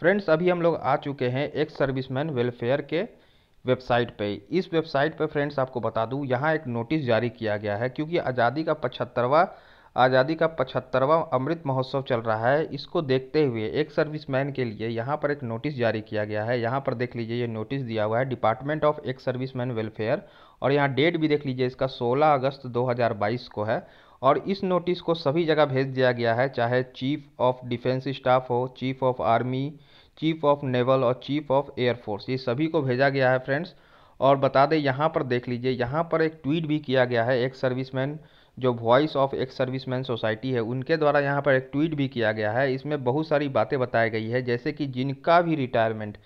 friends अभी हम लोग आ चुके हैं एक्स सर्विसमैन वेलफेयर के वेबसाइट पे इस वेबसाइट पे फ्रेंड्स आपको बता दूं यहाँ एक नोटिस जारी किया गया है क्योंकि आज़ादी का पचहत्तरवा आज़ादी का पचहत्तरवां अमृत महोत्सव चल रहा है इसको देखते हुए एक सर्विसमैन के लिए यहाँ पर एक नोटिस जारी किया गया है यहाँ पर देख लीजिए ये नोटिस दिया हुआ है department of ex serviceman welfare और यहाँ डेट भी देख लीजिए इसका 16 अगस्त 2022 को है और इस नोटिस को सभी जगह भेज दिया गया है चाहे चीफ ऑफ डिफेंस स्टाफ हो chief of army chief of naval और चीफ ऑफ एयरफोर्स ये सभी को भेजा गया है फ्रेंड्स और बता दें यहाँ पर देख लीजिए यहाँ पर एक ट्वीट भी किया गया है एक सर्विसमैन जो voice of ex serviceman society है उनके द्वारा यहाँ पर एक ट्वीट भी किया गया है इसमें बहुत सारी बातें बताई गई है जैसे कि जिनका भी रिटायरमेंट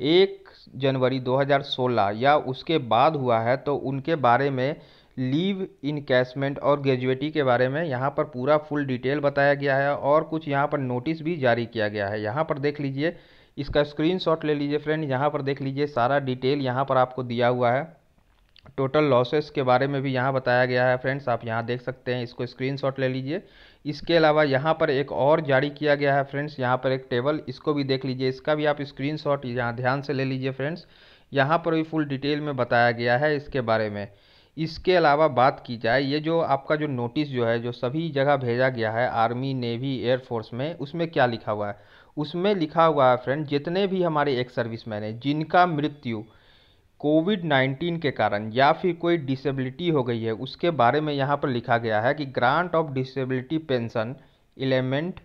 एक जनवरी 2016 या उसके बाद हुआ है तो उनके बारे में लीव कैशमेंट और ग्रेजुएटी के बारे में यहाँ पर पूरा फुल डिटेल बताया गया है और कुछ यहाँ पर नोटिस भी जारी किया गया है यहाँ पर देख लीजिए इसका स्क्रीनशॉट ले लीजिए फ्रेंड यहाँ पर देख लीजिए सारा डिटेल यहाँ पर आपको दिया हुआ है टोटल लॉसेस के बारे में भी यहाँ बताया गया है फ्रेंड्स आप यहाँ देख सकते हैं इसको स्क्रीनशॉट ले लीजिए इसके अलावा यहाँ पर एक और जारी किया गया है फ्रेंड्स यहाँ पर एक टेबल इसको भी देख लीजिए इसका भी आप स्क्रीनशॉट यहाँ ध्यान से ले लीजिए फ्रेंड्स यहाँ पर भी फुल डिटेल में बताया गया है इसके बारे में इसके अलावा बात की जाए ये जो आपका जो नोटिस जो है जो सभी जगह भेजा गया है आर्मी नेवी एयरफोर्स में उसमें क्या लिखा हुआ है उसमें लिखा हुआ है फ्रेंड जितने भी हमारे एक सर्विस मैन हैं जिनका मृत्यु कोविड नाइन्टीन के कारण या फिर कोई डिसेबिलिटी हो गई है उसके बारे में यहाँ पर लिखा गया है कि grant of disability pension element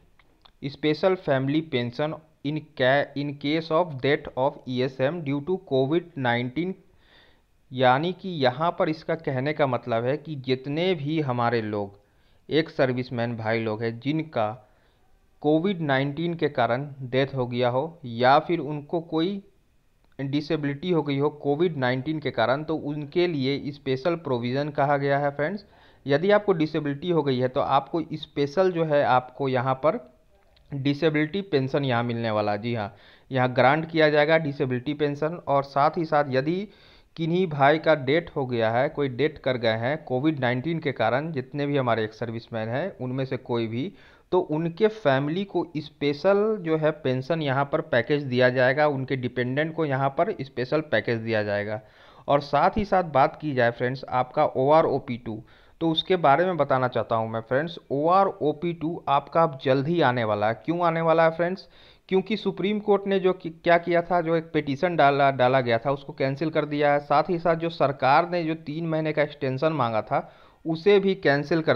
special family pension in कै in case of death of ESM due to COVID nineteen यानी कि यहाँ पर इसका कहने का मतलब है कि जितने भी हमारे लोग एक सर्विसमैन भाई लोग हैं जिनका कोविड नाइन्टीन के कारण डेथ हो गया हो या फिर उनको कोई डिसेबिलिटी हो गई हो कोविड नाइन्टीन के कारण तो उनके लिए स्पेशल प्रोविज़न कहा गया है फ्रेंड्स यदि आपको डिसेबिलिटी हो गई है तो आपको स्पेशल जो है आपको यहाँ पर डिसेबिलिटी पेंशन यहाँ मिलने वाला जी हाँ यहाँ ग्रांट किया जाएगा डिसेबिलिटी पेंशन और साथ ही साथ यदि किन्हीं भाई का डेट हो गया है कोई डेट कर गए हैं कोविड नाइन्टीन के कारण जितने भी हमारे एक सर्विसमैन हैं उनमें से कोई भी तो उनके फैमिली को स्पेशल जो है पेंशन यहाँ पर पैकेज दिया जाएगा उनके डिपेंडेंट को यहाँ पर स्पेशल पैकेज दिया जाएगा और साथ ही साथ बात की जाए फ्रेंड्स आपका O R O P two तो उसके बारे में बताना चाहता हूँ मैं friends O R O P two आपका अब जल्द ही आने वाला है क्यों आने वाला है फ्रेंड्स क्योंकि सुप्रीम कोर्ट ने जो क्या किया था जो एक पिटीशन डाला डाला गया था उसको कैंसिल कर दिया है साथ ही साथ जो सरकार ने जो तीन महीने का एक्सटेंशन मांगा था उसे भी कैंसिल कर